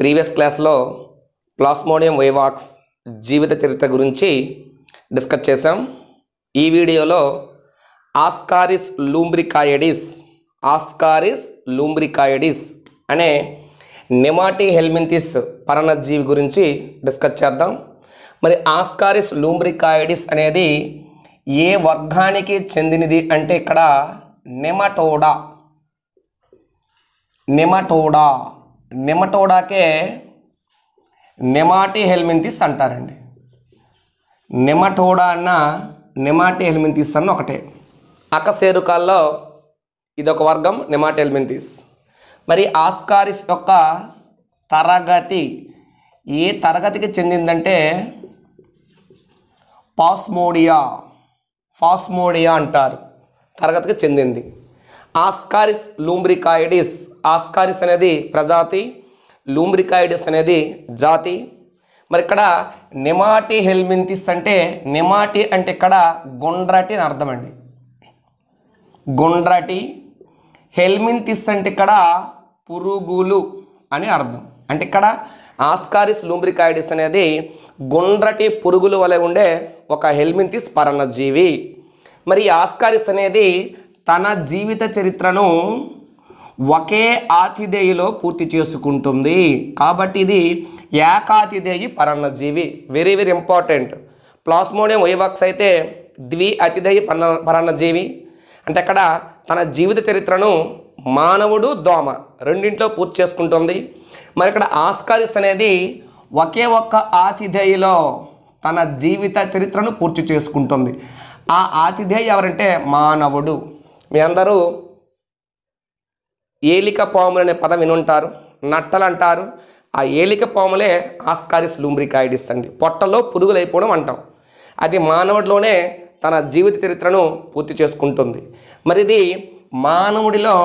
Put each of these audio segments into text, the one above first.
previous క్లాస్లో plasmodium vivax జీవిత చరిత్ర గురించి డిస్కస్ చేసాం ఈ వీడియోలో ఆస్కారిస్ లూంబ్రికాయడిస్ ఆస్కారిస్ లూంబ్రికాయడిస్ అనే నెమాటి హెల్మింతిస్ పరణజీవి గురించి డిస్కస్ చేద్దాం మరి ఆస్కారిస్ లూంబ్రికాయడిస్ అనేది ఏ వర్గానికి చెందినది అంటే ఇక్కడ నెమటోడా నెమటోడా నెమటోడాకే నెమాటి హెల్మింతిస్ అంటారండి నెమటోడా అన్న నెమాటి హెల్మింతిస్ అన్న ఒకటే అకసేరుకాల్లో ఇదొక వర్గం నెమాటి హెల్మింతిస్ మరి ఆస్కారిస్ యొక్క తరగతి ఏ తరగతికి చెందిందంటే పాస్మోడియా ఫాస్మోడియా అంటారు తరగతికి చెందింది ఆస్కారిస్ లూంబ్రికాయిడిస్ ఆస్కారిస్ అనేది ప్రజాతి లూమ్రికాయిడిస్ అనేది జాతి మరి ఇక్కడ నెమాటి హెల్మింతిస్ అంటే నెమాటి అంటే ఇక్కడ గుండ్రటి అని అర్థం అండి హెల్మింతిస్ అంటే ఇక్కడ పురుగులు అని అర్థం అంటే ఇక్కడ ఆస్కారిస్ లూమ్రికాయిడిస్ అనేది గుండ్రటి పురుగులు వలె ఉండే ఒక హెల్మింతిస్ పరణజీవి మరి ఆస్కారిస్ అనేది తన జీవిత చరిత్రను ఒకే ఆతిథేయులో పూర్తి చేసుకుంటుంది కాబట్టి ఇది ఏకాతిథేయి పరాన్నజీవి very very important plasmodium vivax అయితే ద్వి అతిథేయి పన్న పరాన్నజీవి అంటే అక్కడ తన జీవిత చరిత్రను మానవుడు దోమ రెండింట్లో పూర్తి చేసుకుంటుంది మరి ఇక్కడ ఆస్కారిస్ అనేది ఒకే ఒక్క ఆతిథేయులో తన జీవిత చరిత్రను పూర్తి చేసుకుంటుంది ఆ ఆతిథేయి ఎవరంటే మానవుడు మీ అందరూ ఏలిక పాములు అనే పదం వినుంటారు నట్టలు అంటారు ఆ ఏలిక పాములే ఆస్కారిస్ లూమ్రికాయిడిస్ అండి పొట్టలో పురుగులు అయిపోవడం అంటాం అది మానవుడిలోనే తన జీవిత చరిత్రను పూర్తి చేసుకుంటుంది మరి ఇది మానవుడిలో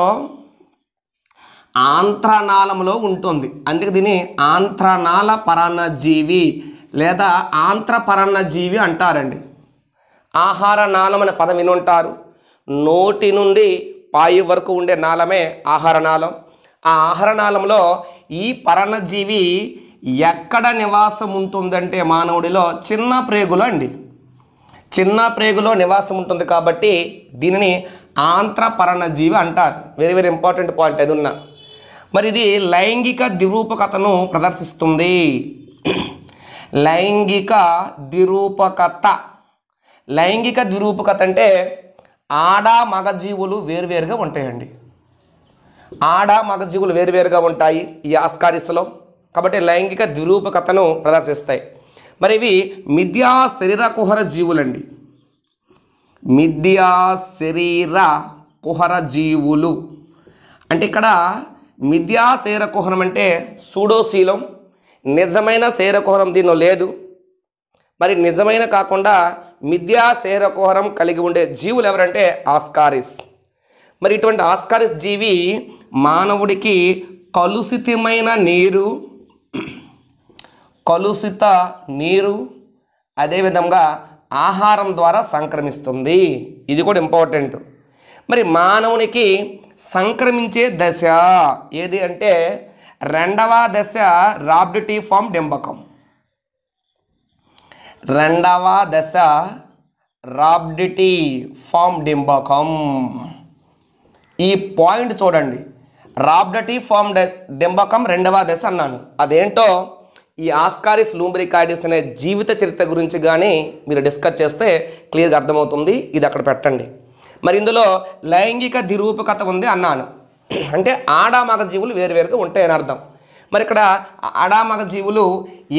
ఆంత్రనాళంలో ఉంటుంది అందుకే దీన్ని ఆంత్రనాళ పరాన్నజీవి లేదా జీవి అంటారండి ఆహార నాళం అనే పదం వినుంటారు నోటి నుండి పాయు వరకు ఉండే నాళమే ఆహరణాలం ఆ ఆహరణాలంలో ఈ పరణజీవి ఎక్కడ నివాసం ఉంటుందంటే మానవుడిలో చిన్న ప్రేగులో అండి చిన్న ప్రేగులో నివాసం ఉంటుంది కాబట్టి దీనిని ఆంత్ర పరణజీవి అంటారు వెరీ వెరీ ఇంపార్టెంట్ పాయింట్ అది ఉన్నా మరి ఇది లైంగిక దిరూపకతను ప్రదర్శిస్తుంది లైంగిక దిరూపకత లైంగిక దిరూపకత అంటే ఆడ మగజీవులు వేరువేరుగా ఉంటాయండి ఆడ మగజీవులు వేర్వేరుగా ఉంటాయి ఈ ఆస్కారిస్లో కాబట్టి లైంగిక ద్విరూపకతను ప్రదర్శిస్తాయి మరి ఇవి మిథ్యా శరీర కుహర జీవులండి మిథ్యా శరీర కుహర జీవులు అంటే ఇక్కడ మిథ్యా శరీర కుహరం అంటే సూడోశీలం నిజమైన శరీర కుహరం దీనిలో లేదు మరి నిజమైన కాకుండా మిథ్యా శేరకోహరం కలిగి ఉండే జీవులు ఎవరంటే ఆస్కారిస్ మరి ఇటువంటి ఆస్కారిస్ జీవి మానవుడికి కలుషితమైన నీరు కలుషిత నీరు అదేవిధంగా ఆహారం ద్వారా సంక్రమిస్తుంది ఇది కూడా ఇంపార్టెంట్ మరి మానవునికి సంక్రమించే దశ ఏది అంటే రెండవ దశ రాబ్డిటీ ఫామ్ డింబకం రెండవ దశ రాబ్డిటీ ఫామ్ డింబకం ఈ పాయింట్ చూడండి రాబ్డటీ ఫామ్ డింబకం రెండవ దశ అన్నాను అదేంటో ఈ ఆస్కారిస్ లూంబ్రికాయిడిస్ అనే జీవిత చరిత్ర గురించి కానీ మీరు డిస్కస్ చేస్తే క్లియర్గా అర్థమవుతుంది ఇది అక్కడ పెట్టండి మరి ఇందులో లైంగిక దిరూపకత ఉంది అన్నాను అంటే ఆడ మగ జీవులు వేరువేరుగా ఉంటాయని అర్థం మరి ఇక్కడ అడామగ జీవులు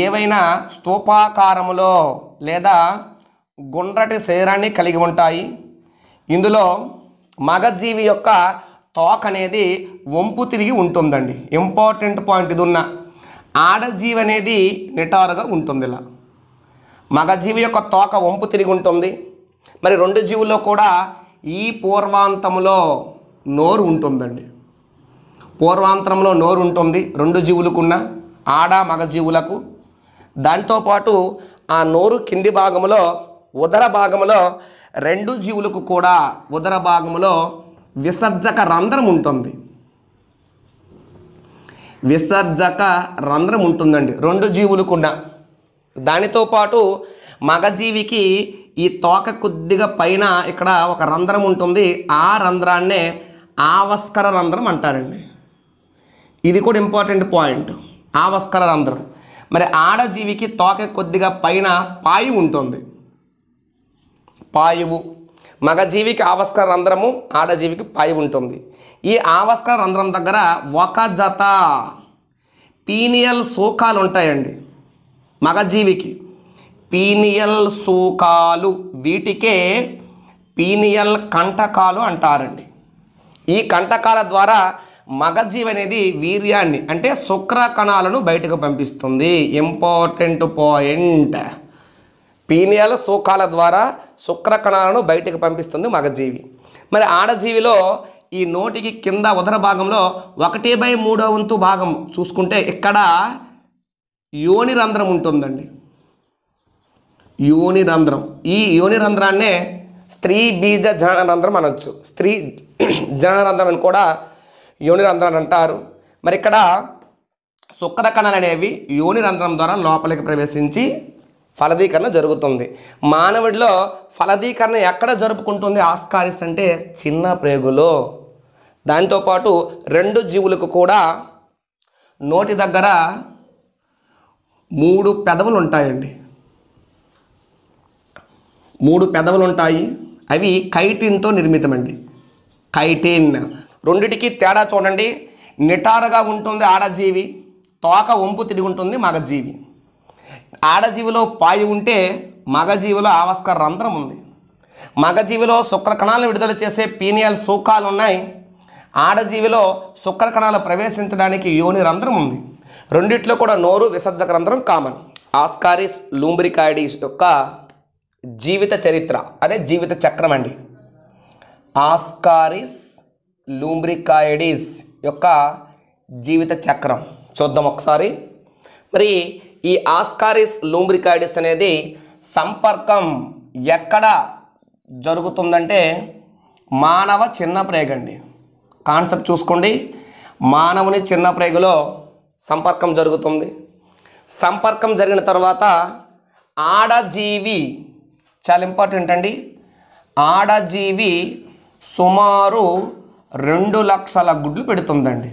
ఏవైనా స్తూపాకారములో లేదా గుండ్రటి శరీరాన్ని కలిగి ఉంటాయి ఇందులో మగజీవి యొక్క తోక అనేది వంపు తిరిగి ఉంటుందండి ఇంపార్టెంట్ పాయింట్ ఇది ఉన్న ఆడజీవి అనేది నిటారుగా ఉంటుంది ఇలా మగజీవి యొక్క తోక వంపు తిరిగి ఉంటుంది మరి రెండు జీవుల్లో కూడా ఈ పూర్వాంతంలో నోరు ఉంటుందండి పూర్వాంతరంలో నోరు ఉంటుంది రెండు జీవులకున్న ఆడ మగ జీవులకు దాంతోపాటు ఆ నోరు కింది భాగంలో ఉదర భాగంలో రెండు జీవులకు కూడా ఉదర భాగంలో విసర్జక రంధ్రం ఉంటుంది విసర్జక రంధ్రం ఉంటుందండి రెండు జీవులకున్న దానితో పాటు మగజీవికి ఈ తోక కొద్దిగా పైన ఇక్కడ ఒక రంధ్రం ఉంటుంది ఆ రంధ్రాన్నే ఆవస్కర రంధ్రం అంటారండి ఇది కూడా ఇంపార్టెంట్ పాయింట్ ఆవస్కర రంధ్రం మరి ఆడజీవికి తోక కొద్దిగా పైన పాయువు ఉంటుంది పాయువు మగజీవికి ఆవస్కర రంధ్రము ఆడజీవికి పాయి ఉంటుంది ఈ ఆవస్కర రంధ్రం దగ్గర ఒక జత పీనియల్ సూకాలు ఉంటాయండి మగజీవికి పీనియల్ సూకాలు వీటికే పీనియల్ కంటకాలు అంటారండి ఈ కంటకాల ద్వారా మగజీవి అనేది వీర్యాన్ని అంటే శుక్ర కణాలను బయటకు పంపిస్తుంది ఇంపార్టెంట్ పాయింట్ పీనియాల సూకాల ద్వారా శుక్ర కణాలను బయటకు పంపిస్తుంది మగజీవి మరి ఆడజీవిలో ఈ నోటికి కింద ఉదర భాగంలో ఒకటి బై మూడో వంతు భాగం చూసుకుంటే ఇక్కడ యోని రంధ్రం ఉంటుందండి యోని రంధ్రం ఈ యోని రంధ్రాన్నే స్త్రీ బీజ జన రంధ్రం అనొచ్చు స్త్రీ జన రంధ్రం అని కూడా యోనిరంధ్రాలు అంటారు మరి ఇక్కడ శుక్ర కణాలు అనేవి యోనిరంధ్రం ద్వారా లోపలికి ప్రవేశించి ఫలదీకరణ జరుగుతుంది మానవుడిలో ఫలదీకరణ ఎక్కడ జరుపుకుంటుంది ఆస్కారిస్ అంటే చిన్న ప్రేగులో దాంతోపాటు రెండు జీవులకు కూడా నోటి దగ్గర మూడు పెదవులు ఉంటాయండి మూడు పెదవులు ఉంటాయి అవి కైటిన్తో నిర్మితమండి కైటిన్ రెండిటికి తేడా చూడండి నిటారుగా ఉంటుంది ఆడజీవి తోక వంపు తిరిగి ఉంటుంది మగజీవి ఆడజీవిలో పాయి ఉంటే మగజీవిలో ఆవస్కర రంధ్రం ఉంది మగజీవిలో శుక్రకణాలను విడుదల చేసే పీనియల్ సూకాలు ఉన్నాయి ఆడజీవిలో శుక్రకణాలు ప్రవేశించడానికి యోని రంధ్రం ఉంది రెండిట్లో కూడా నోరు విసర్జక రంధ్రం కామన్ ఆస్కారిస్ లూంబ్రికాయిడీస్ యొక్క జీవిత చరిత్ర అదే జీవిత చక్రం అండి ఆస్కారిస్ లూంబ్రికాయిడీస్ యొక్క జీవిత చక్రం చూద్దాం ఒకసారి మరి ఈ ఆస్కారిస్ లూమ్రికాయడిస్ అనేది సంపర్కం ఎక్కడ జరుగుతుందంటే మానవ చిన్న ప్రేగండి కాన్సెప్ట్ చూసుకోండి మానవుని చిన్న ప్రేగులో సంపర్కం జరుగుతుంది సంపర్కం జరిగిన తర్వాత ఆడజీవి చాలా ఇంపార్టెంట్ అండి ఆడజీవి సుమారు రెండు లక్షల గుడ్లు పెడుతుందండి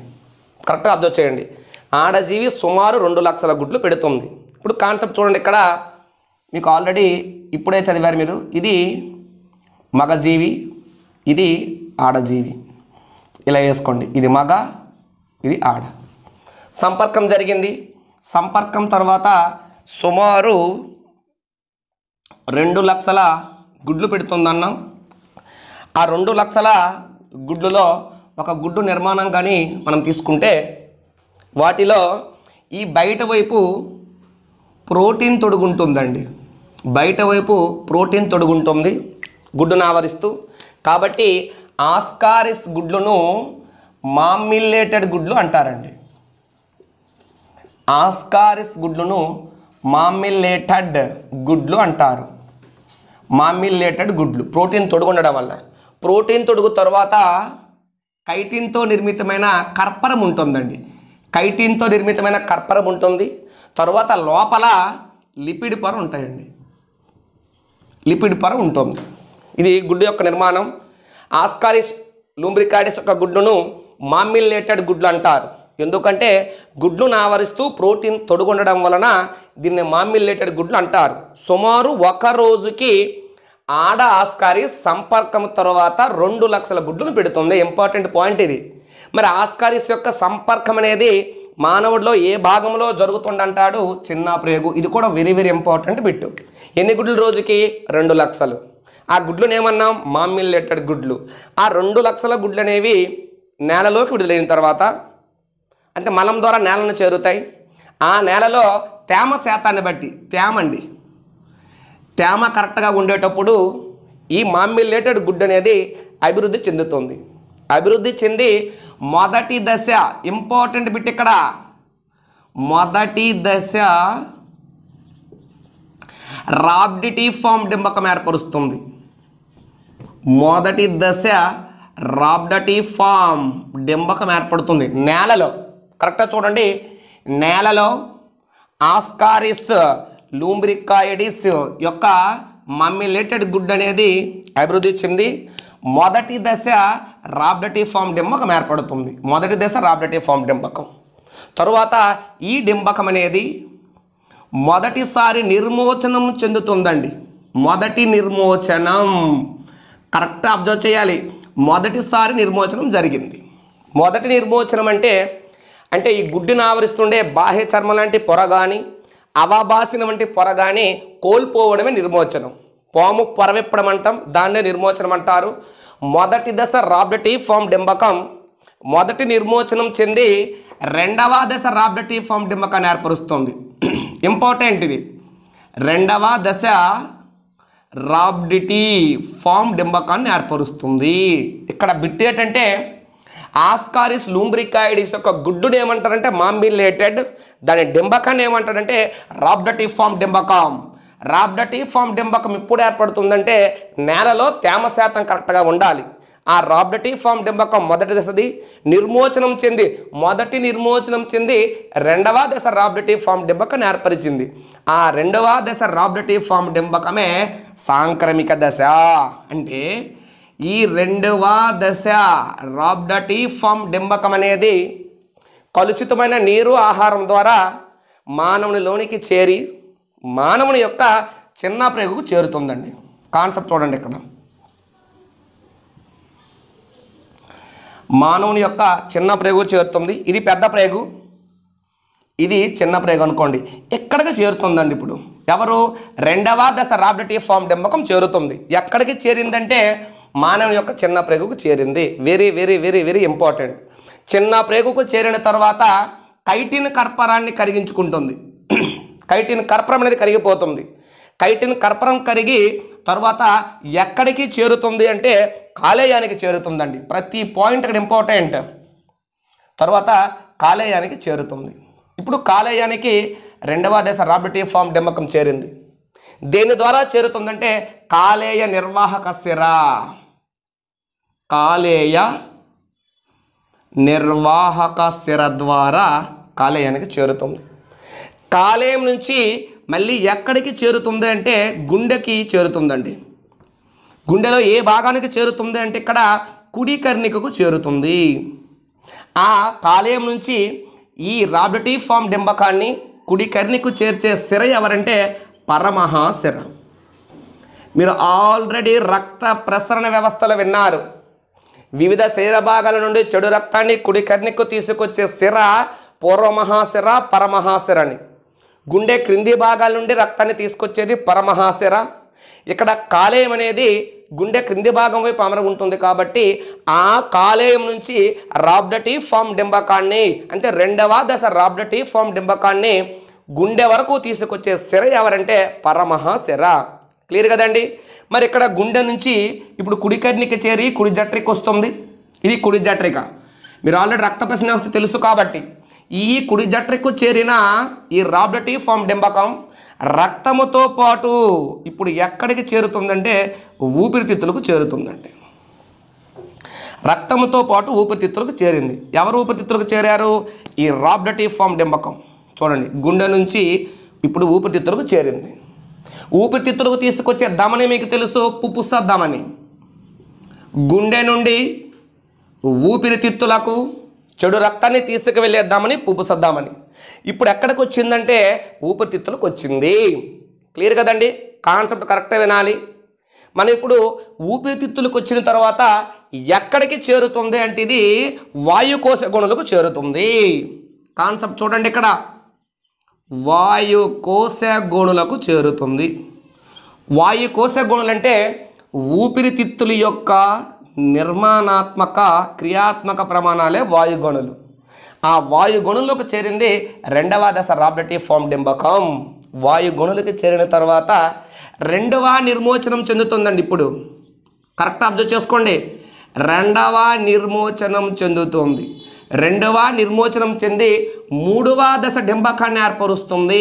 కరెక్ట్గా అబ్జర్వ్ చేయండి ఆడజీవి సుమారు రెండు లక్షల గుడ్లు పెడుతుంది ఇప్పుడు కాన్సెప్ట్ చూడండి ఇక్కడ మీకు ఆల్రెడీ ఇప్పుడే చదివారు మీరు ఇది మగజీవి ఇది ఆడజీవి ఇలా వేసుకోండి ఇది మగ ఇది ఆడ సంపర్కం జరిగింది సంపర్కం తర్వాత సుమారు రెండు లక్షల గుడ్లు పెడుతుందన్నాం ఆ రెండు లక్షల గుడ్లలో ఒక గుడ్డు నిర్మాణం కానీ మనం తీసుకుంటే వాటిలో ఈ బయట వైపు ప్రోటీన్ తొడుగుంటుందండి బయట వైపు ప్రోటీన్ తొడుగుంటుంది గుడ్డును ఆవరిస్తూ కాబట్టి ఆస్కారిస్ గుడ్లను మామిల్లేటెడ్ గుడ్లు అంటారండి ఆస్కారిస్ గుడ్లను మామిల్లేటెడ్ గుడ్లు అంటారు మామిల్లేటెడ్ గుడ్లు ప్రోటీన్ తొడుగుండడం వల్ల ప్రోటీన్ తొడుగు తర్వాత కైటిన్తో నిర్మితమైన కర్పరం ఉంటుందండి కైటిన్తో నిర్మితమైన కర్పరం ఉంటుంది తర్వాత లోపల లిపిడ్ పొర ఉంటాయండి లిపిడ్ పొర ఉంటుంది ఇది గుడ్డు యొక్క నిర్మాణం ఆస్కారిస్ లూమ్రికాడిస్ యొక్క గుడ్డును మామిలేటెడ్ గుడ్లు అంటారు ఎందుకంటే గుడ్లను ఆవరిస్తూ ప్రోటీన్ తొడుగుండడం వలన దీన్ని మామిలేటెడ్ గుడ్లు అంటారు సుమారు ఒక రోజుకి ఆడ ఆస్కారి సంపర్కం తర్వాత రెండు లక్షల గుడ్లను పెడుతుంది ఇంపార్టెంట్ పాయింట్ ఇది మరి ఆస్కారిస్ యొక్క సంపర్కం అనేది మానవుడిలో ఏ భాగంలో జరుగుతుండంటాడు చిన్న ప్రేగు ఇది కూడా వెరీ వెరీ ఇంపార్టెంట్ బిట్టు ఎన్ని గుడ్లు రోజుకి రెండు లక్షలు ఆ గుడ్లను ఏమన్నాం మామిల్లెటెడ్ గుడ్లు ఆ రెండు లక్షల గుడ్లు అనేవి నేలలోకి విడుదలైన తర్వాత అంటే మలం ద్వారా నేలను చేరుతాయి ఆ నేలలో తేమ శాతాన్ని బట్టి తేమ అండి తేమ కరెక్ట్గా ఉండేటప్పుడు ఈ మామిలేటెడ్ గుడ్ అనేది అభివృద్ధి చెందుతుంది అభివృద్ధి చెంది మొదటి దశ ఇంపార్టెంట్ బిట్ ఇక్కడ మొదటి దశ రాబ్డిటీ ఫామ్ డింబకం ఏర్పరుస్తుంది మొదటి దశ రాబ్డటీ ఫామ్ డింబకం ఏర్పడుతుంది నేలలో కరెక్ట్గా చూడండి నేలలో ఆస్కారిస్ లూంబ్రికాయడిస్ యొక్క మమ్మిలేటెడ్ గుడ్ అనేది అభివృద్ధి చెంది మొదటి దశ రాబ్డటీ ఫామ్ డింబకం ఏర్పడుతుంది మొదటి దశ రాబ్డటీ ఫామ్ డింబకం తరువాత ఈ డింబకం అనేది మొదటిసారి నిర్మోచనం చెందుతుందండి మొదటి నిర్మోచనం కరెక్ట్ అబ్జర్వ్ చేయాలి మొదటిసారి నిర్మోచనం జరిగింది మొదటి నిర్మోచనం అంటే అంటే ఈ గుడ్డిని ఆవరిస్తుండే బాహ్య చర్మ లాంటి పొర కానీ అవాబాసిన వంటి పొరగాని కోల్పోవడమే నిర్మోచనం పాము పొరవిప్పడం అంటాం దాన్నే నిర్మోచనం అంటారు మొదటి దశ రాబ్డటీ ఫామ్ డింబకం మొదటి నిర్మోచనం చెంది రెండవ దశ రాబ్డటీ ఫామ్ డింబకాన్ని ఏర్పరుస్తుంది ఇంపార్టెంట్ ఇది రెండవ దశ రాబ్డిటీ ఫామ్ డింబకాన్ని ఏర్పరుస్తుంది ఇక్కడ బిట్ ఏంటంటే ఆఫ్కారిస్ లూంబ్రికాయిడిస్ యొక్క గుడ్డుని ఏమంటారంటే మాంబిలేటెడ్ దాని డింబకాన్ని ఏమంటారంటే రాబ్డటిఫామ్ డెంబకామ్ రాబ్డటిఫామ్ డింబకం ఎప్పుడు ఏర్పడుతుందంటే నేలలో తేమ శాతం కరెక్ట్గా ఉండాలి ఆ రాబ్డటిఫామ్ డెంబకం మొదటి దశది నిర్మోచనం చెంది మొదటి నిర్మోచనం చెంది రెండవ దశ రాబ్డటిఫామ్ డెంబకం ఏర్పరిచింది ఆ రెండవ దశ రాబ్డటిఫామ్ డెంబకమే సాంక్రమిక దశ అంటే ఈ రెండవ దశ రాబ్డటీ ఫామ్ డింబకం అనేది కలుషితమైన నీరు ఆహారం ద్వారా మానవునిలోనికి చేరి మానవుని యొక్క చిన్న ప్రేగుకు చేరుతుందండి కాన్సెప్ట్ చూడండి ఇక్కడ మానవుని యొక్క చిన్న ప్రేగు చేరుతుంది ఇది పెద్ద ప్రేగు ఇది చిన్న ప్రేగు అనుకోండి ఎక్కడికి చేరుతుందండి ఇప్పుడు ఎవరు రెండవ దశ రాబ్డటీ ఫామ్ డింబకం చేరుతుంది ఎక్కడికి చేరిందంటే మానవుని యొక్క చిన్న ప్రేగుకు చేరింది very very very very important చిన్న ప్రేగుకు చేరిన తర్వాత కైటిన్ కర్పరాన్ని కరిగించుకుంటుంది కైటిన్ కర్పరం అనేది కరిగిపోతుంది కైటిన్ కర్పరం కరిగి తర్వాత ఎక్కడికి చేరుతుంది అంటే కాలేయానికి చేరుతుందండి ప్రతి పాయింట్ ఇక్కడ ఇంపార్టెంట్ తర్వాత కాలేయానికి చేరుతుంది ఇప్పుడు కాలేయానికి రెండవ దశ రాబిటీ ఫామ్ డెమ్మకం చేరింది దేని ద్వారా చేరుతుందంటే కాలేయ నిర్వాహక సిరా కాలేయ నిర్వాహక సిర ద్వారా కాలేయానికి చేరుతుంది కాలేయం నుంచి మళ్ళీ ఎక్కడికి చేరుతుంది అంటే గుండెకి చేరుతుందండి గుండెలో ఏ భాగానికి చేరుతుంది అంటే ఇక్కడ కుడికర్ణికకు చేరుతుంది ఆ కాలేయం నుంచి ఈ రాబిటీ ఫామ్ డింబకాన్ని కుడికర్ణికు చేర్చే సిర ఎవరంటే పరమహ సిర మీరు ఆల్రెడీ రక్త ప్రసరణ వ్యవస్థలు విన్నారు వివిధ శరీర భాగాల నుండి చెడు రక్తాన్ని కుడి కర్ణికు తీసుకొచ్చే సిర పూర్వమహాశిర పరమహాశిర అని గుండె క్రింది భాగాల నుండి రక్తాన్ని తీసుకొచ్చేది పరమహాశిర ఇక్కడ కాలేయం అనేది గుండె క్రింది భాగం వైపు అమర ఉంటుంది కాబట్టి ఆ కాలేయం నుంచి రాబ్డటి ఫామ్ డింబకాన్ని అంటే రెండవ దశ రాబ్డటి ఫామ్ డింబకాన్ని గుండె వరకు తీసుకొచ్చే సిర ఎవరంటే పరమహాశిర క్లియర్ కదండి మరి ఇక్కడ గుండె నుంచి ఇప్పుడు కుడికర్ణిక చేరి కుడి జట్రిక వస్తుంది ఇది కుడి జట్రిక మీరు ఆల్రెడీ రక్తపేశ వస్తే తెలుసు కాబట్టి ఈ కుడి జట్రికు చేరిన ఈ రాబ్లటి ఫామ్ డెంబకం రక్తముతో పాటు ఇప్పుడు ఎక్కడికి చేరుతుందంటే ఊపిరితిత్తులకు చేరుతుందంటే రక్తముతో పాటు ఊపిరితిత్తులకు చేరింది ఎవరు ఊపిరితిత్తులకు చేరారు ఈ రాబ్లటి ఫామ్ డెంబకం చూడండి గుండె నుంచి ఇప్పుడు ఊపిరితిత్తులకు చేరింది ఊపిరితిత్తులకు తీసుకొచ్చే దమని మీకు తెలుసు పుపుస దమని గుండె నుండి ఊపిరితిత్తులకు చెడు రక్తాన్ని తీసుకువెళ్ళే దమని పుపుస దమని ఇప్పుడు ఎక్కడికి వచ్చిందంటే ఊపిరితిత్తులకు వచ్చింది క్లియర్ కదండి కాన్సెప్ట్ కరెక్ట్గా వినాలి మనం ఇప్పుడు ఊపిరితిత్తులకు వచ్చిన తర్వాత ఎక్కడికి చేరుతుంది అంటే ఇది వాయుకోశ గుణులకు చేరుతుంది కాన్సెప్ట్ చూడండి ఇక్కడ వాయు కోశగోణులకు చేరుతుంది వాయు కోశగోణులు అంటే ఊపిరితిత్తుల యొక్క నిర్మాణాత్మక క్రియాత్మక ప్రమాణాలే వాయుగొణులు ఆ వాయుగొణులకు చేరింది రెండవ దశ రాబర్టీ ఫామ్ డింబకం వాయుగొణులకు చేరిన తర్వాత రెండవ నిర్మోచనం చెందుతుందండి ఇప్పుడు కరెక్ట్ అబ్జర్వ్ చేసుకోండి రెండవ నిర్మోచనం చెందుతుంది రెండవ నిర్మోచనం చెంది మూడవ దశ డెంబకాన్ని ఏర్పరుస్తుంది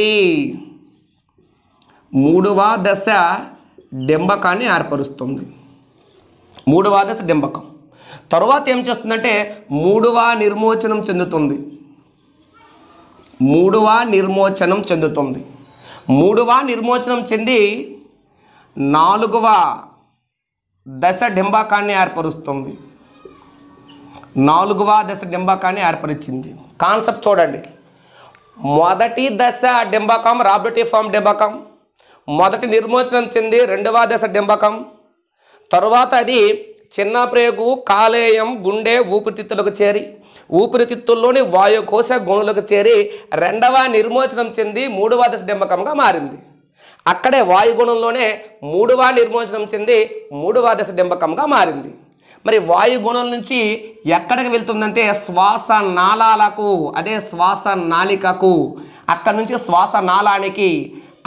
మూడవ దశ డింబకాన్ని ఏర్పరుస్తుంది మూడవ దశ డెంబకం తర్వాత ఏం చేస్తుందంటే మూడవ నిర్మోచనం చెందుతుంది మూడవ నిర్మోచనం చెందుతుంది మూడవ నిర్మోచనం చెంది నాలుగవ దశ డింబకాన్ని ఏర్పరుస్తుంది నాలుగవ దశ డింబాకాన్ని ఏర్పరిచింది కాన్సెప్ట్ చూడండి మొదటి దశ డింబాకం రాబిటీ ఫామ్ డింబాకం మొదటి నిర్మోచనం చెంది రెండవ దశ డింబకం తరువాత అది చిన్న ప్రేగు కాలేయం గుండె ఊపిరితిత్తులకు చేరి ఊపిరితిత్తుల్లోని వాయుకోశ గుణులకు చేరి రెండవ నిర్మోచనం చెంది మూడవ దశ డింబకంగా మారింది అక్కడే వాయుగుణంలోనే మూడవ నిర్మోచనం చెంది మూడవ దశ డింబకంగా మారింది మరి వాయుగుణం నుంచి ఎక్కడికి వెళ్తుందంటే శ్వాస నాళాలకు అదే శ్వాస నాళికకు అక్కడ నుంచి శ్వాస నాళానికి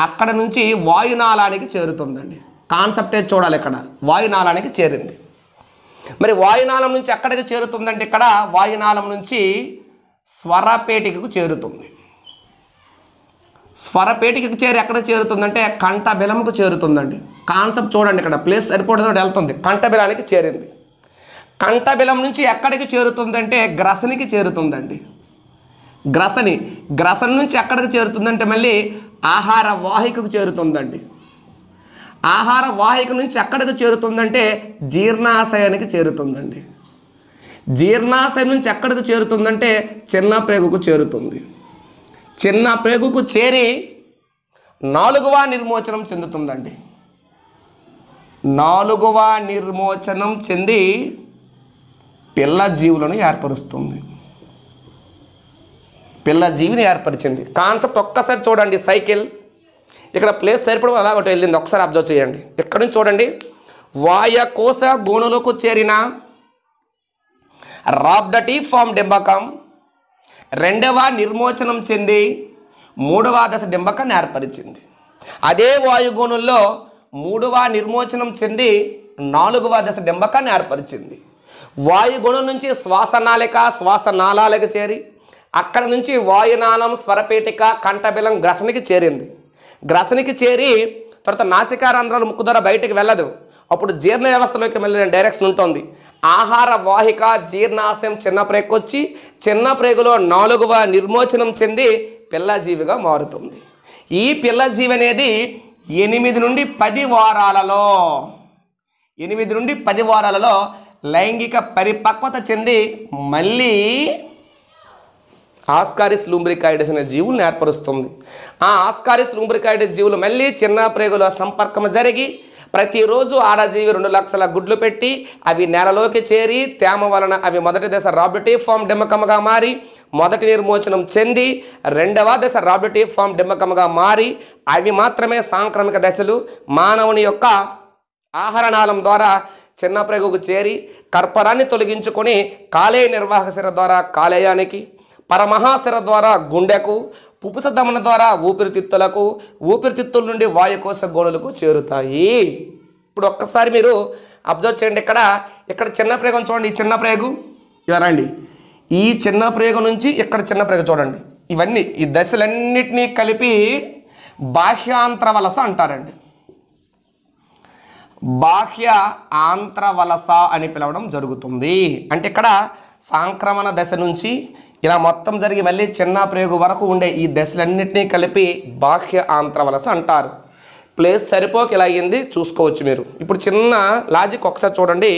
అక్కడ నుంచి వాయునాళానికి చేరుతుందండి కాన్సెప్టే చూడాలి ఇక్కడ వాయునాళానికి చేరింది మరి వాయునాళం నుంచి ఎక్కడికి చేరుతుందంటే ఇక్కడ వాయునాళం నుంచి స్వరపేటికకు చేరుతుంది స్వరపేటికకు చేరి ఎక్కడ చేరుతుందంటే కంఠబిలంకు చేరుతుందండి కాన్సెప్ట్ చూడండి ఇక్కడ ప్లేస్ సరిపోవడంతో వెళ్తుంది కంఠబిలానికి చేరింది కంఠబిలం నుంచి ఎక్కడికి చేరుతుందంటే గ్రసనికి చేరుతుందండి గ్రసని గ్రసం నుంచి ఎక్కడికి చేరుతుందంటే మళ్ళీ ఆహార వాహికకు చేరుతుందండి ఆహార వాహిక నుంచి ఎక్కడికి చేరుతుందంటే జీర్ణాశయానికి చేరుతుందండి జీర్ణాశయం నుంచి ఎక్కడికి చేరుతుందంటే చిన్న ప్రేగుకు చేరుతుంది చిన్న ప్రేగుకు చేరి నాలుగవ నిర్మోచనం చెందుతుందండి నాలుగవ నిర్మోచనం చెంది పిల్ల జీవులను ఏర్పరుస్తుంది పిల్ల జీవిని ఏర్పరిచింది కాన్సెప్ట్ ఒక్కసారి చూడండి సైకిల్ ఇక్కడ ప్లేస్ సరిపడం అలా ఒకటి వెళ్ళింది ఒకసారి అబ్జర్వ్ చేయండి ఇక్కడ నుంచి చూడండి వాయకోశ గోణులకు చేరిన రాబ్డటీ ఫామ్ డెంబకం రెండవ నిర్మోచనం చెంది మూడవ దశ డెంబకాన్ని ఏర్పరిచింది అదే వాయుగోణుల్లో మూడవ నిర్మోచనం చెంది నాలుగవ దశ డెంబకాన్ని ఏర్పరిచింది వాయుగుణం నుంచి శ్వాసనాళిక శ్వాసనాళాలకు చేరి అక్కడ నుంచి వాయునాళం స్వరపేటిక కంఠబిలం గ్రసనికి చేరింది గ్రసనికి చేరి తర్వాత రంధ్రాలు ముక్కు ద్వారా బయటకు వెళ్ళదు అప్పుడు జీర్ణ వ్యవస్థలోకి వెళ్ళిన డైరెక్షన్ ఉంటుంది ఆహార వాహిక జీర్ణాశయం చిన్న ప్రేగొచ్చి చిన్న ప్రేగులో నాలుగవ నిర్మోచనం చెంది పిల్లజీవిగా మారుతుంది ఈ పిల్లజీవి అనేది ఎనిమిది నుండి పది వారాలలో ఎనిమిది నుండి పది వారాలలో లైంగిక పరిపక్వత చెంది మళ్ళీ ఆస్కారిస్ లూంబ్రికాయిడస్ అనే జీవులను ఏర్పరుస్తుంది ఆ ఆస్కారిస్ లూంబ్రికాయిడస్ జీవులు మళ్ళీ చిన్న ప్రేగుల సంపర్కం జరిగి ప్రతిరోజు ఆడజీవి రెండు లక్షల గుడ్లు పెట్టి అవి నేలలోకి చేరి తేమ వలన అవి మొదటి దశ రాబిటీ ఫామ్ డెమకముగా మారి మొదటి నిర్మోచనం చెంది రెండవ దశ రాబిటీ ఫామ్ డెమకముగా మారి అవి మాత్రమే సాంక్రమిక దశలు మానవుని యొక్క ఆహరణాలం ద్వారా చిన్నప్రేగుకు చేరి కర్పరాన్ని తొలగించుకొని కాలేయ నిర్వాహక శిర ద్వారా కాలేయానికి పరమహాశిర ద్వారా గుండెకు పుపుస దమన ద్వారా ఊపిరితిత్తులకు ఊపిరితిత్తుల నుండి వాయుకోశ గోడలకు చేరుతాయి ఇప్పుడు ఒక్కసారి మీరు అబ్జర్వ్ చేయండి ఇక్కడ ఇక్కడ చిన్న ప్రేగం చూడండి ఈ చిన్న ప్రేగు ఇవ్వరండి ఈ చిన్న ప్రేగు నుంచి ఇక్కడ చిన్న ప్రేగు చూడండి ఇవన్నీ ఈ దశలన్నింటినీ కలిపి బాహ్యాంతర వలస అంటారండి బాహ్య ఆంత్రవలస అని పిలవడం జరుగుతుంది అంటే ఇక్కడ సంక్రమణ దశ నుంచి ఇలా మొత్తం జరిగి మళ్ళీ చిన్న ప్రేగు వరకు ఉండే ఈ దశలన్నింటినీ కలిపి బాహ్య ఆంత్రవలస అంటారు ప్లేస్ సరిపోక ఇలా అయ్యింది చూసుకోవచ్చు మీరు ఇప్పుడు చిన్న లాజిక్ ఒకసారి చూడండి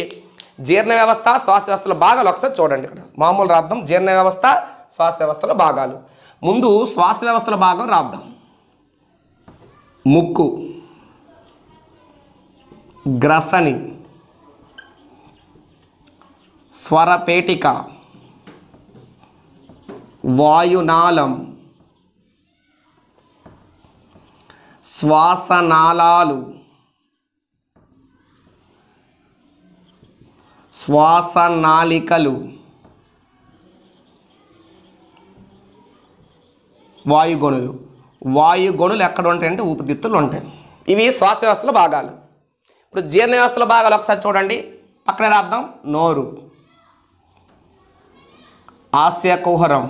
జీర్ణ వ్యవస్థ శ్వాస వ్యవస్థలో భాగాలు ఒకసారి చూడండి ఇక్కడ మామూలు రాద్దాం జీర్ణ వ్యవస్థ శ్వాస వ్యవస్థలో భాగాలు ముందు శ్వాస వ్యవస్థల భాగం రాద్దాం ముక్కు గ్రసని స్వరపేటిక వాయునాళం శ్వాసనాళాలు శ్వాసనాళికలు వాయుగొణులు వాయుగొణులు ఎక్కడ ఉంటాయంటే ఊపిదిత్తులు ఉంటాయి ఇవి శ్వాస వ్యవస్థలో భాగాలు ఇప్పుడు జీర్ణ వ్యవస్థలో భాగాలు ఒకసారి చూడండి పక్కన రాద్దాం నోరు ఆస్య కుహరం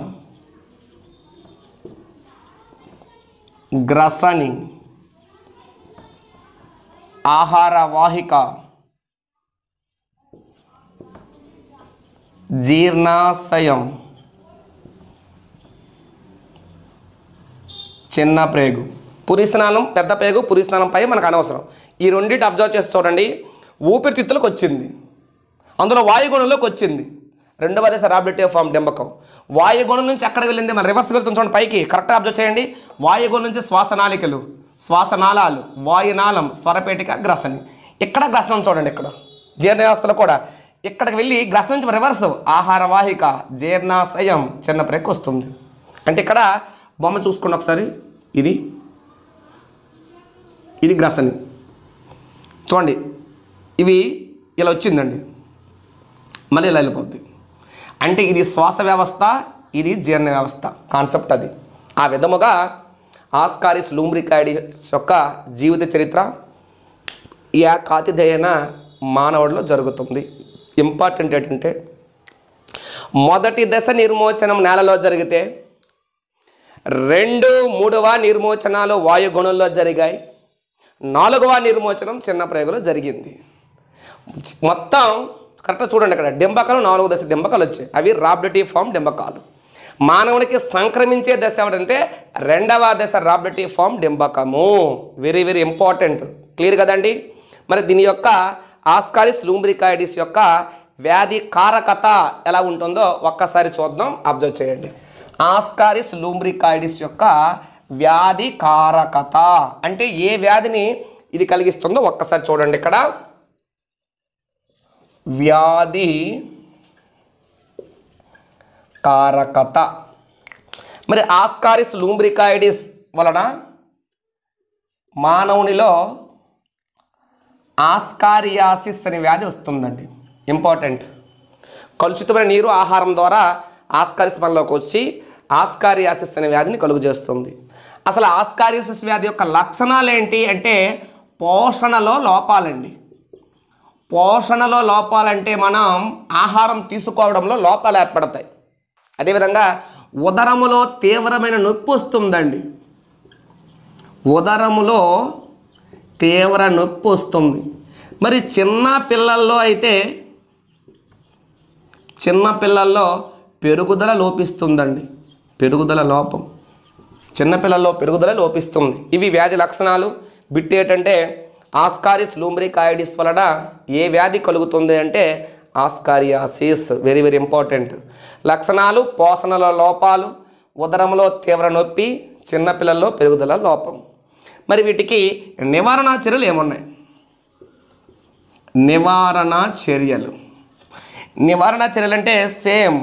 గ్రసని ఆహార వాహిక జీర్ణాశయం చిన్న ప్రేగు పురిస్నానం పెద్ద పేగు పురిస్నానంపై మనకు అనవసరం ఈ రెండింటి అబ్జర్వ్ చేసి చూడండి ఊపిరితిత్తులకు వచ్చింది అందులో వాయుగుణంలోకి వచ్చింది రెండవ రెండవది సెరాబిలిటీ ఫామ్ డెంబకం వాయుగుణం నుంచి అక్కడ వెళ్ళింది మన రివర్స్ వెళ్తుంది చూడండి పైకి కరెక్ట్గా అబ్జర్వ్ చేయండి వాయుగుణం నుంచి శ్వాసనాళికలు శ్వాసనాళాలు వాయునాళం స్వరపేటిక గ్రసని ఇక్కడ గ్రసనం చూడండి ఇక్కడ జీర్ణ వ్యవస్థలో కూడా ఇక్కడికి వెళ్ళి గ్రసం నుంచి రివర్స్ ఆహార వాహిక జీర్ణాశయం చిన్న ప్రేక్ వస్తుంది అంటే ఇక్కడ బొమ్మ చూసుకోండి ఒకసారి ఇది ఇది గ్రసని చూడండి ఇవి ఇలా వచ్చిందండి మళ్ళీ ఇలా వెళ్ళిపోద్ది అంటే ఇది శ్వాస వ్యవస్థ ఇది జీర్ణ వ్యవస్థ కాన్సెప్ట్ అది ఆ విధముగా ఆస్కారిస్ లూమ్రికాయిడిస్ యొక్క జీవిత చరిత్ర ఈ కాతిధేయన మానవుడిలో జరుగుతుంది ఇంపార్టెంట్ ఏంటంటే మొదటి దశ నిర్మోచనం నేలలో జరిగితే రెండు మూడవ నిర్మోచనాలు వాయుగుణంలో జరిగాయి నాలుగవ నిర్మోచనం చిన్న ప్రయోగంలో జరిగింది మొత్తం కరెక్ట్గా చూడండి అక్కడ డెంబకాలు నాలుగు దశ డెంబకాలు వచ్చాయి అవి రాబ్లిటీ ఫామ్ డెంబకాలు మానవునికి సంక్రమించే దశ ఏమిటంటే రెండవ దశ రాబ్లిటీ ఫామ్ డెంబకము వెరీ వెరీ ఇంపార్టెంట్ క్లియర్ కదండి మరి దీని యొక్క ఆస్కారిస్ లూంబ్రికాయిడిస్ యొక్క వ్యాధి కారకత ఎలా ఉంటుందో ఒక్కసారి చూద్దాం అబ్జర్వ్ చేయండి ఆస్కారిస్ లూంబ్రికాయిడిస్ యొక్క వ్యాధి కారకత అంటే ఏ వ్యాధిని ఇది కలిగిస్తుందో ఒక్కసారి చూడండి ఇక్కడ వ్యాధి కారకత మరి ఆస్కారిస్ లూమ్రికాయిడిస్ వలన మానవునిలో ఆస్కారియాసిస్ అనే వ్యాధి వస్తుందండి ఇంపార్టెంట్ కలుషితమైన నీరు ఆహారం ద్వారా ఆస్కారిస్ మనలోకి వచ్చి ఆస్కారియాసిస్ అనే వ్యాధిని కలుగు చేస్తుంది అసలు ఆస్కారిసిస్ వ్యాధి యొక్క లక్షణాలు ఏంటి అంటే పోషణలో లోపాలండి పోషణలో లోపాలంటే మనం ఆహారం తీసుకోవడంలో లోపాలు ఏర్పడతాయి అదేవిధంగా ఉదరములో తీవ్రమైన నొప్పి వస్తుందండి ఉదరములో తీవ్ర నొప్పి వస్తుంది మరి చిన్న పిల్లల్లో అయితే చిన్న పిల్లల్లో పెరుగుదల లోపిస్తుందండి పెరుగుదల లోపం చిన్నపిల్లల్లో పెరుగుదల లోపిస్తుంది ఇవి వ్యాధి లక్షణాలు బిట్ ఏంటంటే ఆస్కారిస్ లూమ్రికాయిడిస్ వలన ఏ వ్యాధి కలుగుతుంది అంటే ఆస్కారియాసిస్ వెరీ వెరీ ఇంపార్టెంట్ లక్షణాలు పోషణల లోపాలు ఉదరంలో తీవ్ర నొప్పి చిన్నపిల్లల్లో పెరుగుదల లోపం మరి వీటికి నివారణ చర్యలు ఏమున్నాయి నివారణ చర్యలు నివారణ చర్యలు అంటే సేమ్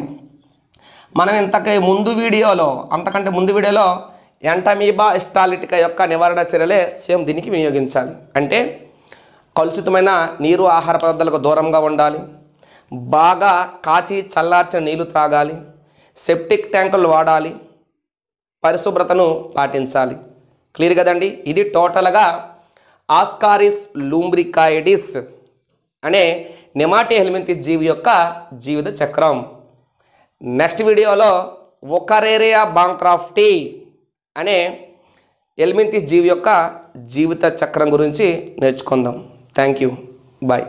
మనం ఇంతకై ముందు వీడియోలో అంతకంటే ముందు వీడియోలో ఎంటమీబా ఇస్టాలిటిక యొక్క నివారణ చర్యలే సేమ్ దీనికి వినియోగించాలి అంటే కలుషితమైన నీరు ఆహార పదార్థాలకు దూరంగా ఉండాలి బాగా కాచి చల్లార్చిన నీళ్లు త్రాగాలి సెప్టిక్ ట్యాంకులు వాడాలి పరిశుభ్రతను పాటించాలి క్లియర్ కదండి ఇది టోటల్గా ఆస్కారిస్ లూంబ్రికాయిడిస్ అనే నెమాటి హెల్మింతి జీవి యొక్క జీవిత చక్రం నెక్స్ట్ వీడియోలో ఒకరేరియా బాంక్రాఫ్టీ అనే ఎల్మింతి జీవి యొక్క జీవిత చక్రం గురించి నేర్చుకుందాం థ్యాంక్ యూ బాయ్